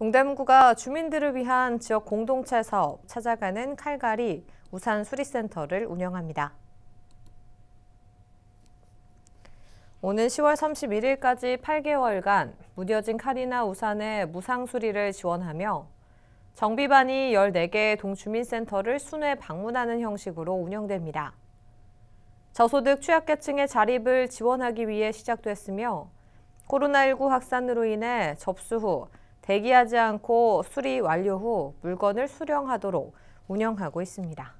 동대문구가 주민들을 위한 지역 공동체 사업 찾아가는 칼갈이 우산 수리센터를 운영합니다. 오는 10월 31일까지 8개월간 무뎌진 칼이나 우산의 무상 수리를 지원하며 정비반이 14개 동주민센터를 순회 방문하는 형식으로 운영됩니다. 저소득 취약계층의 자립을 지원하기 위해 시작됐으며 코로나19 확산으로 인해 접수 후 대기하지 않고 수리 완료 후 물건을 수령하도록 운영하고 있습니다.